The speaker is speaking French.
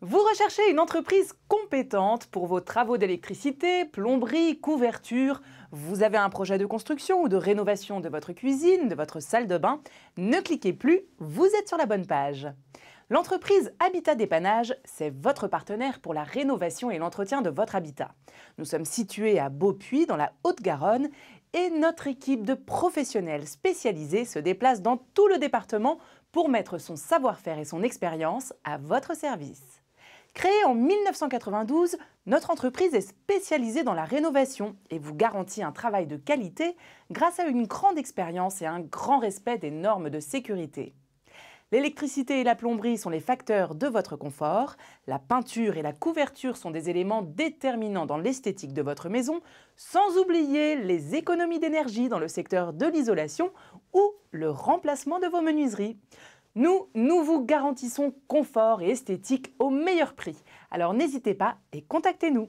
Vous recherchez une entreprise compétente pour vos travaux d'électricité, plomberie, couverture, vous avez un projet de construction ou de rénovation de votre cuisine, de votre salle de bain, ne cliquez plus, vous êtes sur la bonne page. L'entreprise Habitat Dépannage, c'est votre partenaire pour la rénovation et l'entretien de votre habitat. Nous sommes situés à Beaupuy, dans la Haute-Garonne, et notre équipe de professionnels spécialisés se déplace dans tout le département pour mettre son savoir-faire et son expérience à votre service. Créée en 1992, notre entreprise est spécialisée dans la rénovation et vous garantit un travail de qualité grâce à une grande expérience et un grand respect des normes de sécurité. L'électricité et la plomberie sont les facteurs de votre confort, la peinture et la couverture sont des éléments déterminants dans l'esthétique de votre maison, sans oublier les économies d'énergie dans le secteur de l'isolation ou le remplacement de vos menuiseries. Nous, nous vous garantissons confort et esthétique au meilleur prix. Alors n'hésitez pas et contactez-nous.